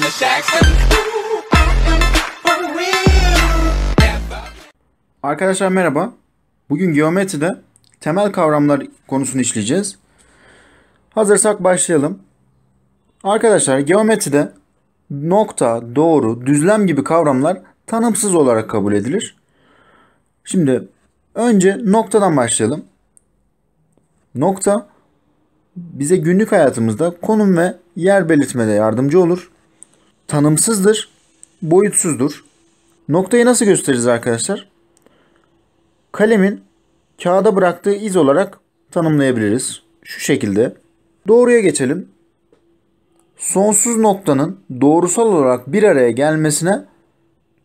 Miss Jackson. Arkadaşlar merhaba. Bugün geometride temel kavramlar konusunu işleyeceğiz. Hazırsak başlayalım. Arkadaşlar geometride nokta, doğru, düzlem gibi kavramlar tanımsız olarak kabul edilir. Şimdi önce noktadan başlayalım. Nokta bize günlük hayatımızda konum ve yer belirtmede yardımcı olur tanımsızdır, boyutsuzdur. Noktayı nasıl gösteririz arkadaşlar? Kalemin kağıda bıraktığı iz olarak tanımlayabiliriz. Şu şekilde. Doğruya geçelim. Sonsuz noktanın doğrusal olarak bir araya gelmesine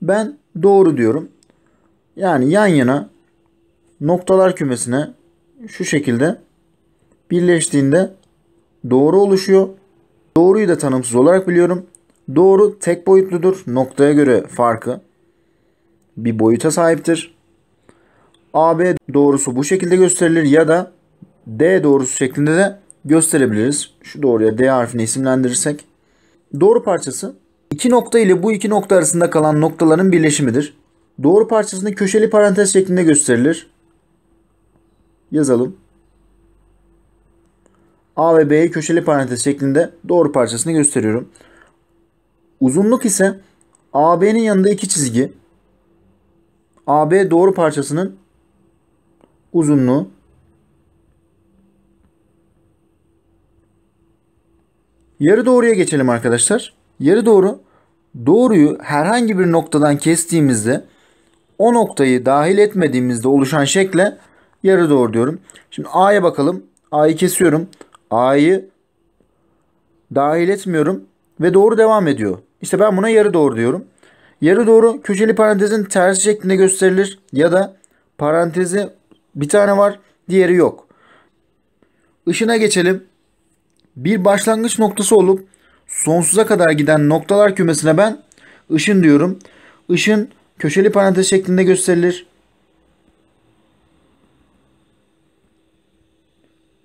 ben doğru diyorum. Yani yan yana noktalar kümesine şu şekilde birleştiğinde doğru oluşuyor. Doğruyu da tanımsız olarak biliyorum. Doğru tek boyutludur. Noktaya göre farkı bir boyuta sahiptir. AB doğrusu bu şekilde gösterilir ya da D doğrusu şeklinde de gösterebiliriz. Şu doğruya D harfini isimlendirirsek. Doğru parçası iki nokta ile bu iki nokta arasında kalan noktaların birleşimidir. Doğru parçasını köşeli parantez şeklinde gösterilir. Yazalım. A ve B'yi köşeli parantez şeklinde doğru parçasını gösteriyorum. Uzunluk ise AB'nin yanında iki çizgi. AB doğru parçasının uzunluğu. Yarı doğruya geçelim arkadaşlar. Yarı doğru doğruyu herhangi bir noktadan kestiğimizde o noktayı dahil etmediğimizde oluşan şekle yarı doğru diyorum. Şimdi A'ya bakalım. A'yı kesiyorum. A'yı dahil etmiyorum ve doğru devam ediyor. İşte ben buna yarı doğru diyorum. Yarı doğru köşeli parantezin tersi şeklinde gösterilir ya da parantezi bir tane var diğeri yok. Işına geçelim. Bir başlangıç noktası olup sonsuza kadar giden noktalar kümesine ben ışın diyorum. Işın köşeli parantez şeklinde gösterilir.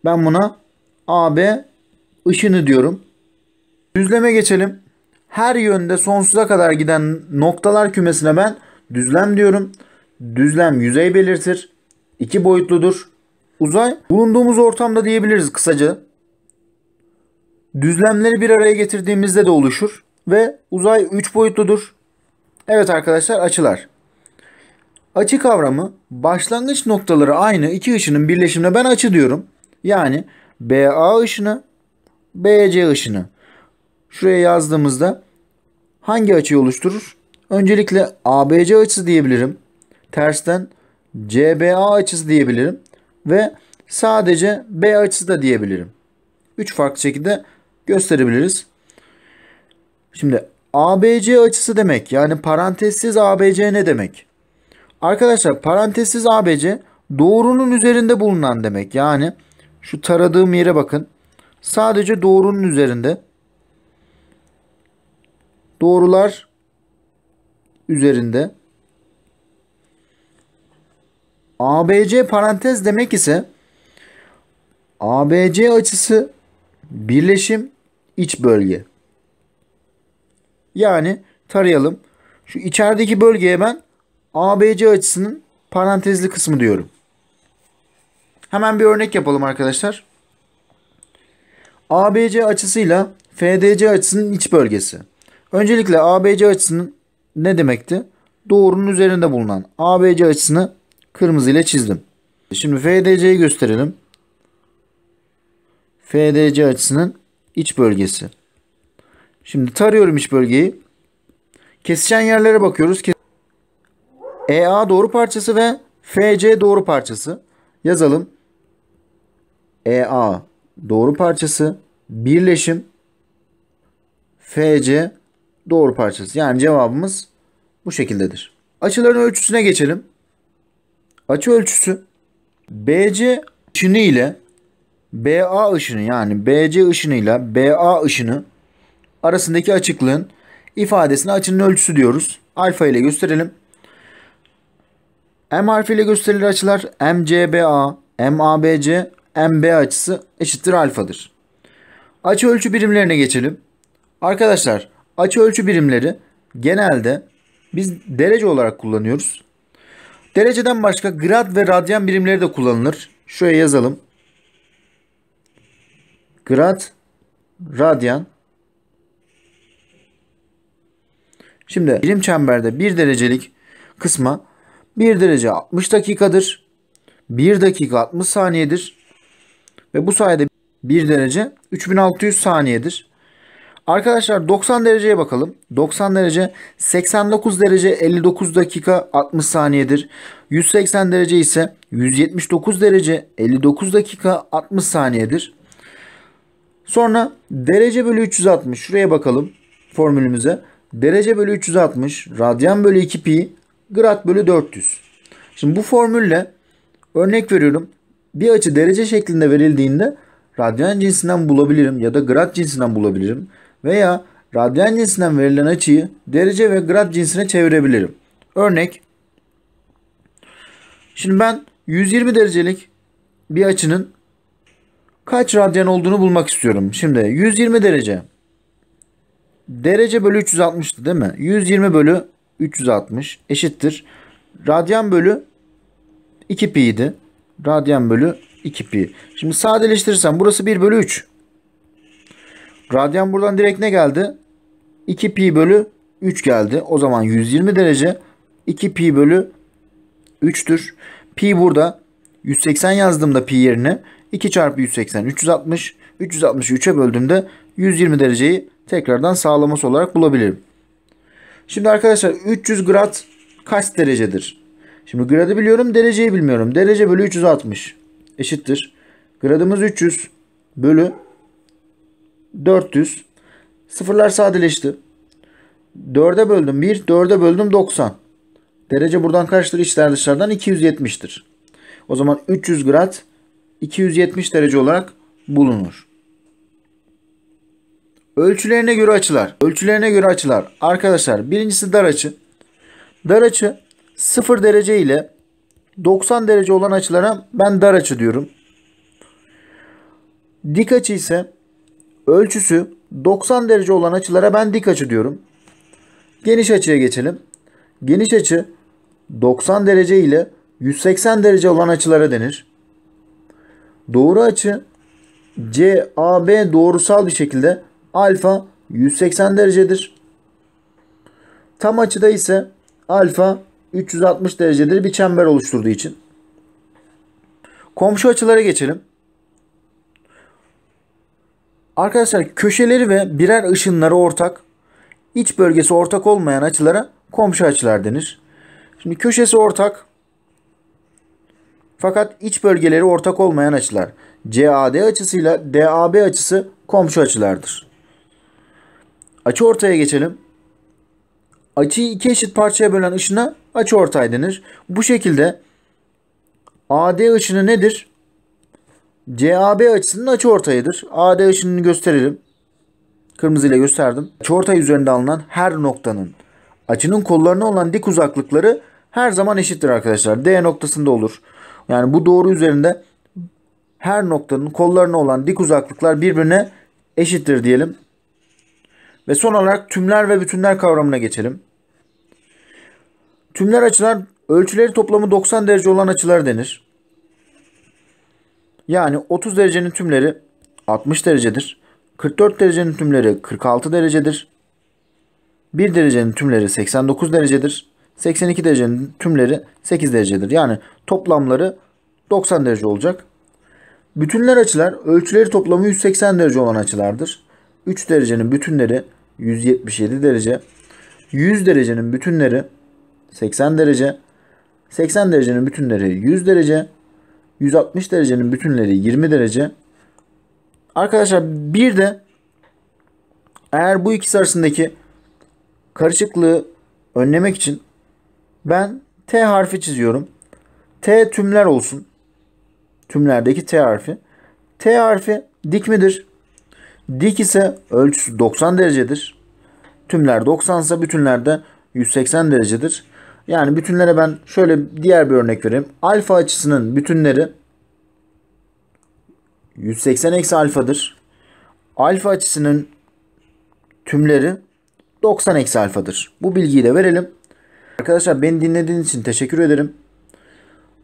Ben buna AB ışını diyorum. Düzleme geçelim her yönde sonsuza kadar giden noktalar kümesine ben düzlem diyorum. Düzlem yüzey belirtir. İki boyutludur. Uzay bulunduğumuz ortamda diyebiliriz kısaca. Düzlemleri bir araya getirdiğimizde de oluşur ve uzay üç boyutludur. Evet arkadaşlar açılar. Açı kavramı başlangıç noktaları aynı iki ışının birleşimine ben açı diyorum. Yani BA ışını BC ışını. Şuraya yazdığımızda hangi açıyı oluşturur? Öncelikle ABC açısı diyebilirim. Tersten CBA açısı diyebilirim. Ve sadece B açısı da diyebilirim. Üç farklı şekilde gösterebiliriz. Şimdi ABC açısı demek yani parantezsiz ABC ne demek? Arkadaşlar parantezsiz ABC doğrunun üzerinde bulunan demek. Yani şu taradığım yere bakın. Sadece doğrunun üzerinde doğrular üzerinde ABC parantez demek ise ABC açısı birleşim iç bölge. Yani tarayalım. Şu içerideki bölgeye ben ABC açısının parantezli kısmı diyorum. Hemen bir örnek yapalım arkadaşlar. ABC açısıyla FDC açısının iç bölgesi. Öncelikle ABC açısının ne demekti? Doğrunun üzerinde bulunan ABC açısını kırmızı ile çizdim. Şimdi FDC'yi gösterelim. FDC açısının iç bölgesi. Şimdi tarıyorum iç bölgeyi. Kesişen yerlere bakıyoruz. EA e doğru parçası ve FC doğru parçası. Yazalım. EA doğru parçası birleşim FC doğru parçası. Yani cevabımız bu şekildedir. Açıların ölçüsüne geçelim. Açı ölçüsü BC ışını ile BA ışını yani BC ışını ile BA ışını arasındaki açıklığın ifadesine açının ölçüsü diyoruz. Alfa ile gösterelim. M harfi ile gösterilir açılar MCBA, MABC, MB açısı eşittir alfadır. Açı ölçü birimlerine geçelim. Arkadaşlar Açı ölçü birimleri genelde biz derece olarak kullanıyoruz. Dereceden başka grad ve radyan birimleri de kullanılır. Şöyle yazalım. Grad, radyan. Şimdi birim çemberde 1 derecelik kısma 1 derece 60 dakikadır. 1 dakika 60 saniyedir. Ve bu sayede 1 derece 3600 saniyedir. Arkadaşlar 90 dereceye bakalım. 90 derece 89 derece 59 dakika 60 saniyedir. 180 derece ise 179 derece 59 dakika 60 saniyedir. Sonra derece bölü 360 şuraya bakalım formülümüze. Derece bölü 360 radyan bölü 2 pi grad bölü 400. Şimdi bu formülle örnek veriyorum. Bir açı derece şeklinde verildiğinde radyan cinsinden bulabilirim ya da grad cinsinden bulabilirim veya radyan cinsinden verilen açıyı derece ve grad cinsine çevirebilirim. Örnek Şimdi ben 120 derecelik bir açının kaç radyan olduğunu bulmak istiyorum. Şimdi 120 derece derece bölü 360'tı değil mi? 120 bölü 360 eşittir. Radyan bölü 2 pi idi. Radyan bölü 2 pi. Şimdi sadeleştirirsem burası 1 bölü 3. Radyan buradan direkt ne geldi? 2 pi bölü 3 geldi. O zaman 120 derece 2 pi bölü 3'tür. Pi burada 180 yazdığımda pi yerine 2 çarpı 180 360. 360'ı 3'e böldüğümde 120 dereceyi tekrardan sağlaması olarak bulabilirim. Şimdi arkadaşlar 300 grad kaç derecedir? Şimdi gradı biliyorum dereceyi bilmiyorum. Derece bölü 360 eşittir. Gradımız 300 bölü 400. Sıfırlar sadeleşti. 4'e böldüm 1. 4'e böldüm 90. Derece buradan kaçtır? İçler dışlardan 270'tir. O zaman 300 grad 270 derece olarak bulunur. Ölçülerine göre açılar. Ölçülerine göre açılar. Arkadaşlar birincisi dar açı. Dar açı 0 derece ile 90 derece olan açılara ben dar açı diyorum. Dik açı ise ölçüsü 90 derece olan açılara ben dik açı diyorum. Geniş açıya geçelim. Geniş açı 90 derece ile 180 derece olan açılara denir. Doğru açı CAB doğrusal bir şekilde alfa 180 derecedir. Tam açıda ise alfa 360 derecedir bir çember oluşturduğu için. Komşu açılara geçelim. Arkadaşlar köşeleri ve birer ışınları ortak, iç bölgesi ortak olmayan açılara komşu açılar denir. Şimdi köşesi ortak fakat iç bölgeleri ortak olmayan açılar. CAD açısıyla DAB açısı komşu açılardır. Açı ortaya geçelim. Açıyı iki eşit parçaya bölen ışına açı ortay denir. Bu şekilde AD ışını nedir? CAB açısının açı ortayıdır. AD açısını gösterelim. Kırmızı ile gösterdim. Çortay üzerinde alınan her noktanın açının kollarına olan dik uzaklıkları her zaman eşittir arkadaşlar. D noktasında olur. Yani bu doğru üzerinde her noktanın kollarına olan dik uzaklıklar birbirine eşittir diyelim. Ve son olarak tümler ve bütünler kavramına geçelim. Tümler açılar ölçüleri toplamı 90 derece olan açılar denir. Yani 30 derecenin tümleri 60 derecedir. 44 derecenin tümleri 46 derecedir. 1 derecenin tümleri 89 derecedir. 82 derecenin tümleri 8 derecedir. Yani toplamları 90 derece olacak. Bütünler açılar ölçüleri toplamı 180 derece olan açılardır. 3 derecenin bütünleri 177 derece. 100 derecenin bütünleri 80 derece. 80 derecenin bütünleri 100 derece. 160 derecenin bütünleri 20 derece. Arkadaşlar bir de eğer bu ikisi arasındaki karışıklığı önlemek için ben T harfi çiziyorum. T tümler olsun. Tümlerdeki T harfi. T harfi dik midir? Dik ise ölçüsü 90 derecedir. Tümler 90 ise bütünlerde 180 derecedir. Yani bütünlere ben şöyle diğer bir örnek vereyim. Alfa açısının bütünleri 180 eksi alfadır. Alfa açısının tümleri 90 eksi alfadır. Bu bilgiyi de verelim. Arkadaşlar beni dinlediğiniz için teşekkür ederim.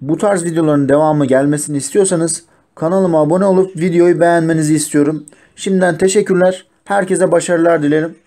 Bu tarz videoların devamı gelmesini istiyorsanız kanalıma abone olup videoyu beğenmenizi istiyorum. Şimdiden teşekkürler. Herkese başarılar dilerim.